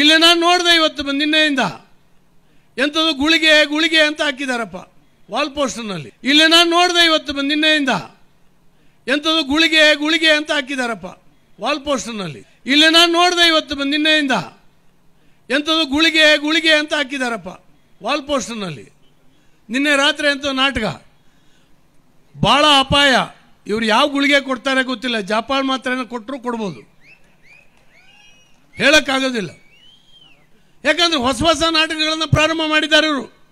ಇಲ್ಲಿ ನಾನು ನೋಡಿದೆ ಇವತ್ತು ನಿನ್ನೆಯಿಂದ ಎಂಥದ್ದು ಗುಳಿಗೆ ಗುಳಿಗೆ ಅಂತ ಹಾಕಿದಾರಪ್ಪ ವಾಲ್ ಪೋಸ್ಟರ್ನಲ್ಲಿ ಇಲ್ಲಿ ನಾನು ನೋಡಿದೆ ಇವತ್ತು ನಿನ್ನೆಯಿಂದ ಎಂಥದ್ದು ಗುಳಿಗೆ ಗುಳಿಗೆ ಅಂತ ಹಾಕಿದಾರಪ್ಪ ವಾಲ್ ಪೋಸ್ಟರ್ನಲ್ಲಿ ಇಲ್ಲಿ ನಾನು ನೋಡಿದೆ ಇವತ್ತು ನಿನ್ನೆಯಿಂದ ಎಂಥದ್ದು ಗುಳಿಗೆ ಗುಳಿಗೆ ಅಂತ ಹಾಕಿದಾರಪ್ಪ ವಾಲ್ ಪೋಸ್ಟರ್ನಲ್ಲಿ ನಿನ್ನೆ ರಾತ್ರಿ ಎಂಥ ನಾಟಕ ಭಾಳ ಅಪಾಯ ಇವ್ರು ಯಾವ ಗುಳಿಗೆ ಕೊಡ್ತಾರೆ ಗೊತ್ತಿಲ್ಲ ಜಪಾನ್ ಮಾತ್ರ ಕೊಟ್ಟರು ಕೊಡ್ಬೋದು ಹೇಳಕ್ಕಾಗೋದಿಲ್ಲ ಯಾಕಂದ್ರೆ ಹೊಸ ಹೊಸ ನಾಟಕಗಳನ್ನು ಪ್ರಾರಂಭ ಮಾಡಿದ್ದಾರೆ ಇವರು